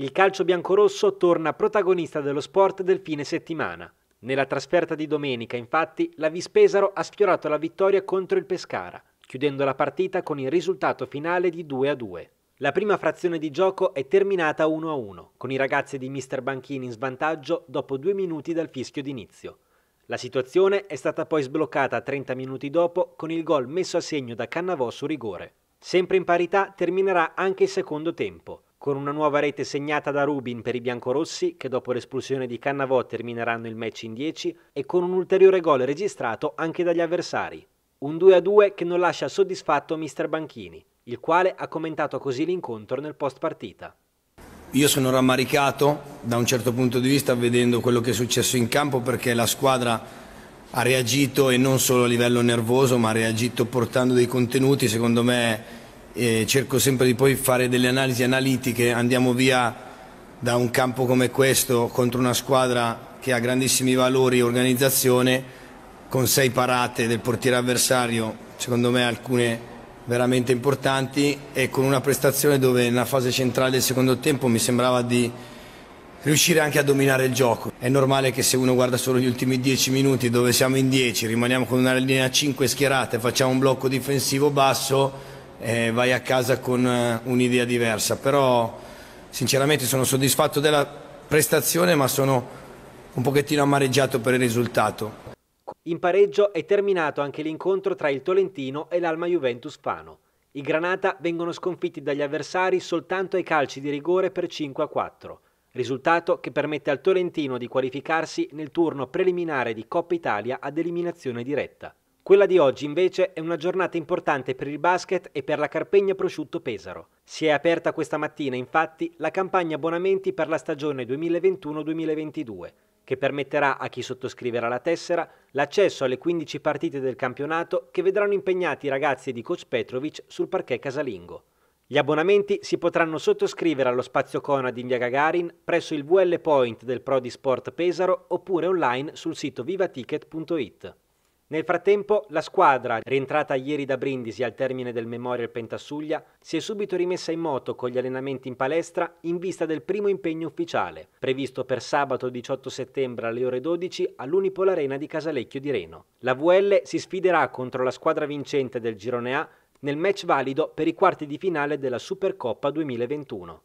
il calcio biancorosso torna protagonista dello sport del fine settimana. Nella trasferta di domenica, infatti, la Vispesaro ha sfiorato la vittoria contro il Pescara, chiudendo la partita con il risultato finale di 2 a 2. La prima frazione di gioco è terminata 1 a 1, con i ragazzi di Mr. Banchini in svantaggio dopo due minuti dal fischio d'inizio. La situazione è stata poi sbloccata 30 minuti dopo con il gol messo a segno da Cannavò su rigore. Sempre in parità terminerà anche il secondo tempo, con una nuova rete segnata da Rubin per i biancorossi che dopo l'espulsione di Cannavò termineranno il match in 10 e con un ulteriore gol registrato anche dagli avversari. Un 2-2 che non lascia soddisfatto Mr. Banchini, il quale ha commentato così l'incontro nel post partita. Io sono rammaricato da un certo punto di vista vedendo quello che è successo in campo perché la squadra ha reagito e non solo a livello nervoso ma ha reagito portando dei contenuti secondo me e cerco sempre di poi fare delle analisi analitiche, andiamo via da un campo come questo contro una squadra che ha grandissimi valori e organizzazione, con sei parate del portiere avversario, secondo me alcune veramente importanti e con una prestazione dove nella fase centrale del secondo tempo mi sembrava di riuscire anche a dominare il gioco. È normale che se uno guarda solo gli ultimi dieci minuti dove siamo in dieci, rimaniamo con una linea 5 schierata e facciamo un blocco difensivo basso, eh, vai a casa con eh, un'idea diversa, però sinceramente sono soddisfatto della prestazione ma sono un pochettino amareggiato per il risultato. In pareggio è terminato anche l'incontro tra il Tolentino e l'Alma Juventus Fano. I Granata vengono sconfitti dagli avversari soltanto ai calci di rigore per 5 a 4, risultato che permette al Tolentino di qualificarsi nel turno preliminare di Coppa Italia ad eliminazione diretta. Quella di oggi invece è una giornata importante per il basket e per la Carpegna Prosciutto Pesaro. Si è aperta questa mattina infatti la campagna abbonamenti per la stagione 2021-2022 che permetterà a chi sottoscriverà la tessera l'accesso alle 15 partite del campionato che vedranno impegnati i ragazzi di Coach Petrovic sul parquet casalingo. Gli abbonamenti si potranno sottoscrivere allo spazio Conad in via Gagarin presso il VL Point del Prodi Sport Pesaro oppure online sul sito vivaticket.it. Nel frattempo, la squadra, rientrata ieri da Brindisi al termine del Memorial Pentasuglia, si è subito rimessa in moto con gli allenamenti in palestra in vista del primo impegno ufficiale, previsto per sabato 18 settembre alle ore 12 all'Unipol Arena di Casalecchio di Reno. La VL si sfiderà contro la squadra vincente del girone A nel match valido per i quarti di finale della Supercoppa 2021.